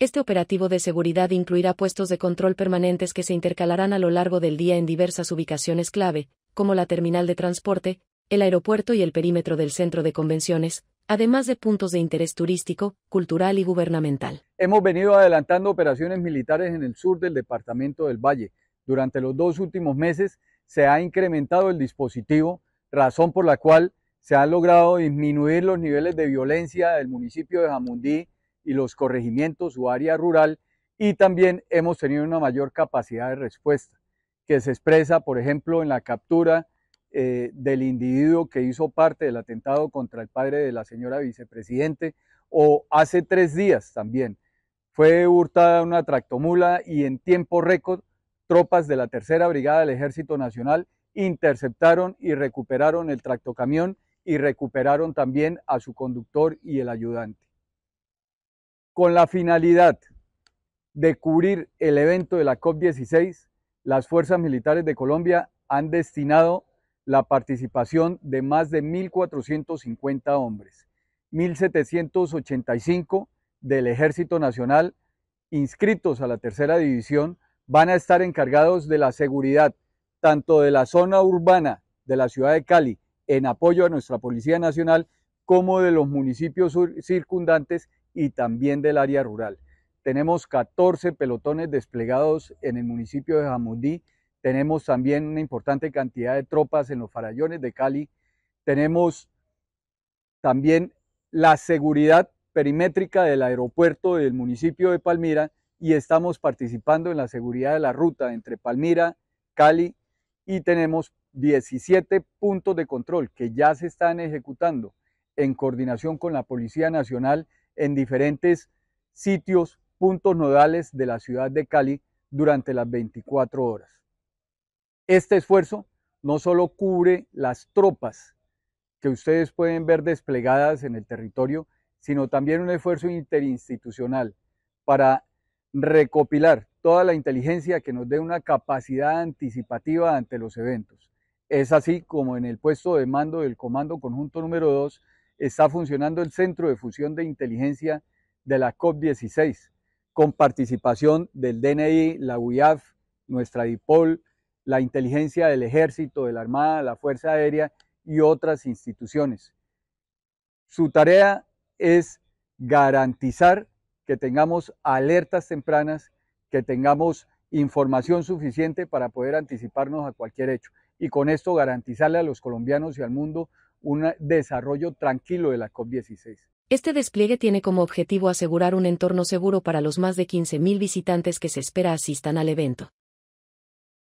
Este operativo de seguridad incluirá puestos de control permanentes que se intercalarán a lo largo del día en diversas ubicaciones clave, como la terminal de transporte, el aeropuerto y el perímetro del centro de convenciones, además de puntos de interés turístico, cultural y gubernamental. Hemos venido adelantando operaciones militares en el sur del departamento del Valle. Durante los dos últimos meses se ha incrementado el dispositivo, razón por la cual se han logrado disminuir los niveles de violencia del municipio de Jamundí y los corregimientos, o área rural, y también hemos tenido una mayor capacidad de respuesta, que se expresa, por ejemplo, en la captura eh, del individuo que hizo parte del atentado contra el padre de la señora vicepresidente, o hace tres días también. Fue hurtada una tractomula y en tiempo récord, tropas de la Tercera Brigada del Ejército Nacional interceptaron y recuperaron el tractocamión y recuperaron también a su conductor y el ayudante con la finalidad de cubrir el evento de la COP16, las fuerzas militares de Colombia han destinado la participación de más de 1.450 hombres, 1.785 del Ejército Nacional inscritos a la tercera división van a estar encargados de la seguridad tanto de la zona urbana de la ciudad de Cali en apoyo a nuestra Policía Nacional como de los municipios circundantes y también del área rural. Tenemos 14 pelotones desplegados en el municipio de Jamundí. Tenemos también una importante cantidad de tropas en los farallones de Cali. Tenemos también la seguridad perimétrica del aeropuerto del municipio de Palmira y estamos participando en la seguridad de la ruta entre Palmira, Cali y tenemos 17 puntos de control que ya se están ejecutando en coordinación con la Policía Nacional en diferentes sitios, puntos nodales de la ciudad de Cali durante las 24 horas. Este esfuerzo no solo cubre las tropas que ustedes pueden ver desplegadas en el territorio, sino también un esfuerzo interinstitucional para recopilar toda la inteligencia que nos dé una capacidad anticipativa ante los eventos. Es así como en el puesto de mando del Comando Conjunto número 2 está funcionando el Centro de Fusión de Inteligencia de la COP16, con participación del DNI, la UIAF, nuestra DIPOL, la inteligencia del Ejército, de la Armada, la Fuerza Aérea y otras instituciones. Su tarea es garantizar que tengamos alertas tempranas, que tengamos información suficiente para poder anticiparnos a cualquier hecho y con esto garantizarle a los colombianos y al mundo un desarrollo tranquilo de la COP16. Este despliegue tiene como objetivo asegurar un entorno seguro para los más de 15.000 visitantes que se espera asistan al evento.